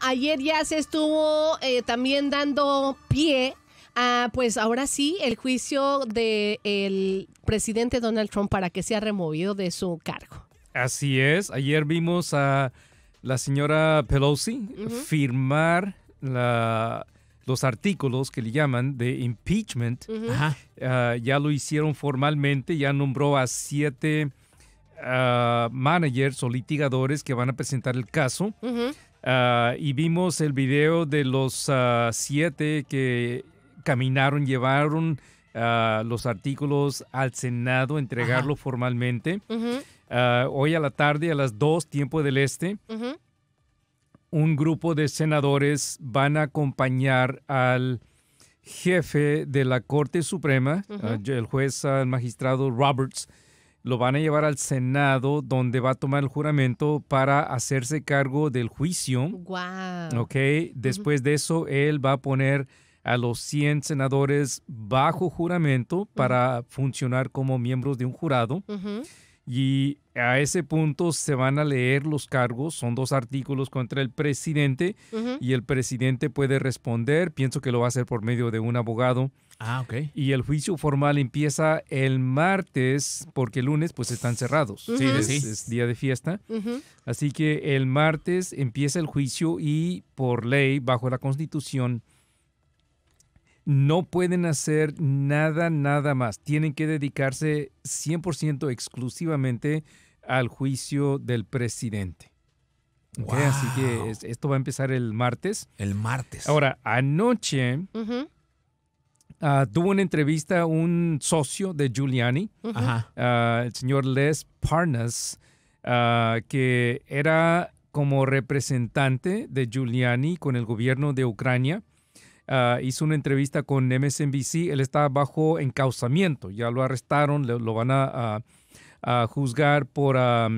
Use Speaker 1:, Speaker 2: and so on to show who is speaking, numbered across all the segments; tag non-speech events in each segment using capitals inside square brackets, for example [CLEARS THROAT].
Speaker 1: Ayer ya se estuvo eh, también dando pie a, pues ahora sí, el juicio del presidente Donald Trump para que sea removido de su cargo.
Speaker 2: Así es, ayer vimos a la señora Pelosi firmar la, los artículos que le llaman de impeachment. Ah, ya lo hicieron formalmente, ya nombró a siete ah, managers o litigadores que van a presentar el caso. Ah, y vimos el video de los ah, siete que caminaron, llevaron ah, los artículos al Senado, entregarlo formalmente. hoy a la tarde, a las dos, tiempo del este, un grupo de senadores van a acompañar al jefe de la Corte Suprema, el juez, el magistrado Roberts, lo van a llevar al Senado, donde va a tomar el juramento para hacerse cargo del juicio. Wow. Ok, después de eso, él va a poner a los 100 senadores bajo juramento para funcionar como miembros de un jurado y a ese punto se van a leer los cargos, son dos artículos contra el presidente y el presidente puede responder, pienso que lo va a hacer por medio de un abogado. Ah, ok. Y el juicio formal empieza el martes, porque el lunes pues están cerrados, Sí, es, día de fiesta. Así que el martes empieza el juicio y por ley, bajo la constitución, no pueden hacer nada, nada más. Tienen que dedicarse 100% exclusivamente al juicio del presidente. Así que esto va a empezar el martes. El martes. Ahora, anoche ah, tuvo una entrevista un socio de Giuliani, ah, el señor Les Parnas, ah, que era como representante de Giuliani con el gobierno de Ucrania Ah, hizo una entrevista con MSNBC, él está bajo encausamiento, ya lo arrestaron, lo, van a, juzgar por ah,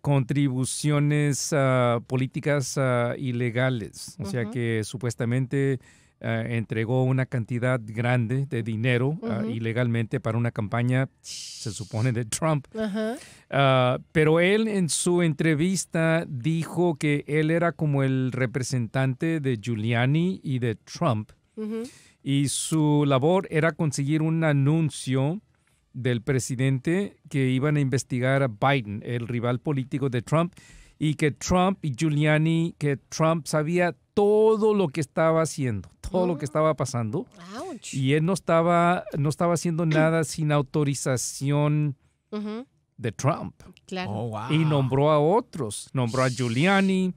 Speaker 2: contribuciones ah, políticas ilegales, o sea que supuestamente eh, entregó una cantidad grande de dinero ah, ilegalmente para una campaña, se supone, de Trump. Ah, pero él en su entrevista dijo que él era como el representante de Giuliani y de Trump. Y su labor era conseguir un anuncio del presidente que iban a investigar a Biden, el rival político de Trump y que Trump y Giuliani, que Trump sabía todo lo que estaba haciendo, todo lo que estaba mm. pasando. Y él no estaba, no estaba haciendo [CLEARS THROAT] nada sin autorización de Trump. Oh, y nombró a otros, nombró a Giuliani,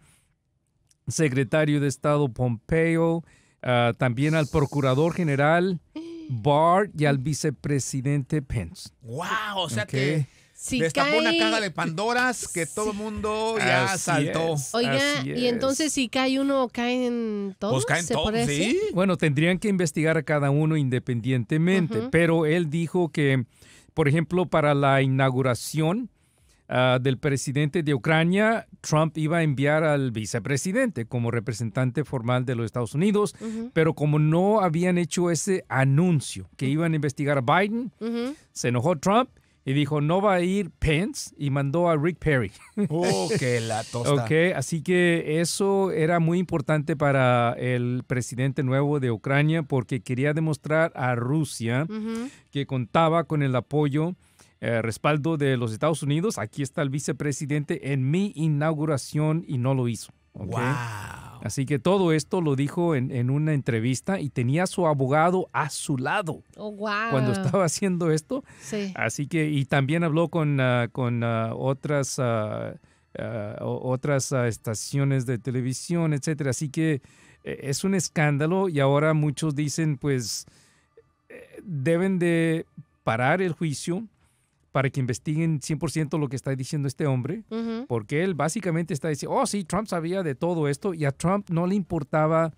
Speaker 2: secretario de Estado Pompeo, ah, también al procurador general [GASPS] Barr y al vicepresidente Pence. Wow, o sea que si cae... una caja de Pandoras que todo el mundo ya saltó. Oiga, y entonces
Speaker 1: si cae uno, caen todos. Pues caen todos, sí.
Speaker 2: Bueno, tendrían que investigar a cada uno independientemente, pero él dijo que, por ejemplo, para la inauguración, ah, del presidente de Ucrania, Trump iba a enviar al vicepresidente como representante formal de los Estados Unidos, pero como no habían hecho ese anuncio que iban a investigar a Biden, se enojó Trump y dijo, no va a ir Pence y mandó a Rick Perry. ¡Oh, [LAUGHS] qué la tosta! Okay, así que eso era muy importante para el presidente nuevo de Ucrania porque quería demostrar a Rusia que contaba con el apoyo eh, respaldo de los Estados Unidos. Aquí está el vicepresidente en mi inauguración y no lo hizo. Wow. Así que todo esto lo dijo en, una entrevista y tenía su abogado a su lado oh, cuando estaba haciendo esto. Así que, y también habló con, ah, ah, otras, ah, otras estaciones de televisión, etcétera. Así que eh, es un escándalo y ahora muchos dicen, pues, eh, deben de parar el juicio para que investiguen 100% lo que está diciendo este hombre, porque él básicamente está diciendo, oh sí, Trump sabía de todo esto y a Trump no le importaba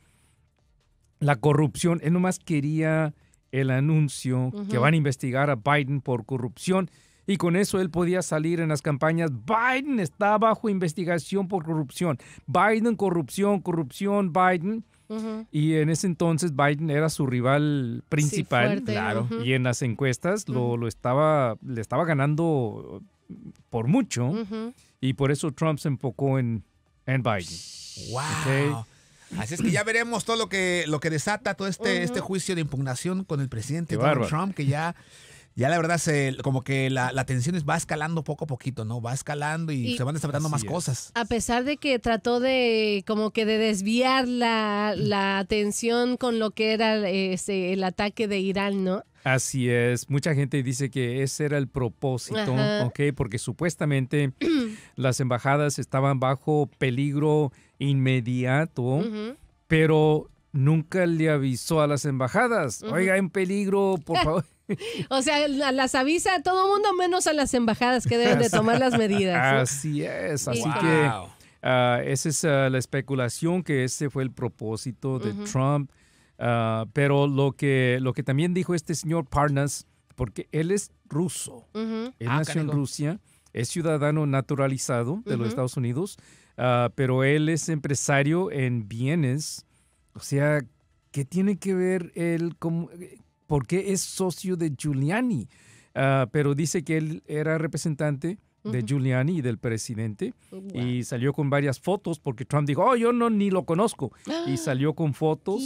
Speaker 2: la corrupción, él nomás quería el anuncio que van a investigar a Biden por corrupción y con eso él podía salir en las campañas. Biden está bajo investigación por corrupción. Biden, corrupción, corrupción, Biden. Y en ese entonces Biden era su rival principal, claro. Y en las encuestas lo, lo, estaba, le estaba ganando por mucho. Y por eso Trump se enfocó en, en Biden. ¡Wow! Así es que ya veremos todo lo que, lo que desata todo este, este juicio de impugnación con el presidente Donald Trump, que ya ya la verdad, como que la, la tensión va escalando poco a poquito, ¿no? Va escalando y, se van desatando más cosas.
Speaker 1: A pesar de que trató de, como que de desviar la, la atención con lo que era este, el ataque de Irán, ¿no?
Speaker 2: Así es, mucha gente dice que ese era el propósito, ¿ok? Porque supuestamente [CLEARS THROAT] las embajadas estaban bajo peligro inmediato, pero nunca le avisó a las embajadas, oiga, en peligro, por [LAUGHS] favor.
Speaker 1: [LAUGHS] O sea, las avisa a todo mundo menos a las embajadas que deben de tomar las medidas. Así es, así que
Speaker 2: ah, esa es ah, la especulación que ese fue el propósito de Trump. Ah, pero lo que, lo que también dijo este señor Parnas, porque él es ruso, él nació en Rusia, es ciudadano naturalizado de los Estados Unidos, pero él es empresario en bienes, o sea, ¿qué tiene que ver él? con...? porque es socio de Giuliani. Ah, pero dice que él era representante de Giuliani y del presidente y salió con varias fotos porque Trump dijo, oh, yo no ni lo conozco. y [GASPS] salió con fotos.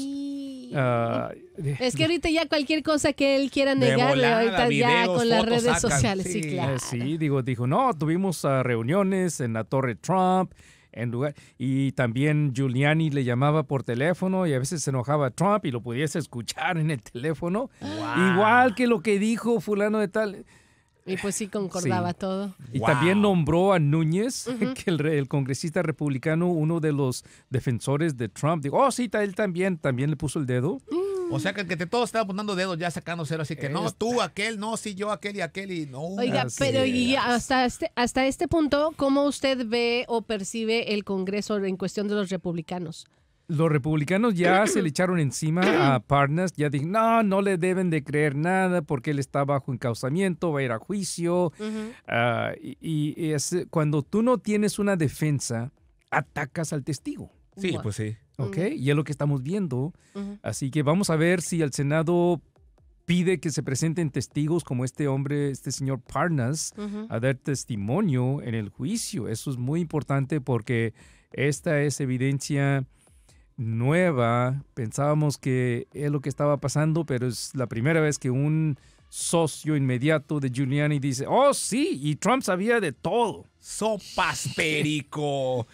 Speaker 2: Ah,
Speaker 1: es que ahorita ya cualquier cosa que él quiera negarle, eh, ahorita ya con las redes sociales, sí, claro.
Speaker 2: sí, digo, dijo, no, tuvimos ah, reuniones en la Torre Trump en lugar. Y también Giuliani le llamaba por teléfono y a veces se enojaba a Trump y lo pudiese escuchar en el teléfono. Igual que lo que dijo fulano de tal. Y pues sí concordaba todo. Y también nombró a Núñez, [LAUGHS] que el, congresista republicano, uno de los defensores de Trump, dijo, oh, sí, él también, también le puso el dedo. Mm. O sea que que te todos estaba apuntando dedos ya sacando cero, así que no, este tú, aquel, no, sí, yo, aquel y aquel y no. Oiga, pero y hasta
Speaker 1: este, hasta este punto, ¿cómo usted ve o percibe el Congreso en cuestión de los republicanos?
Speaker 2: los republicanos ya se le echaron encima a [CLEARS THROAT] Parnas, ya dijeron, no, no le deben de creer nada porque él está bajo encausamiento, va a ir a juicio. Ah, y, cuando tú no tienes una defensa, atacas al testigo. Sí, pues sí. Y es lo que estamos viendo. Así que vamos a ver si el Senado pide que se presenten testigos como este hombre, este señor Parnas, a dar testimonio en el juicio. Eso es muy importante porque esta es evidencia nueva. Pensábamos que es lo que estaba pasando, pero es la primera vez que un socio inmediato de Giuliani dice, oh sí, y Trump sabía de todo. Sopas, Perico.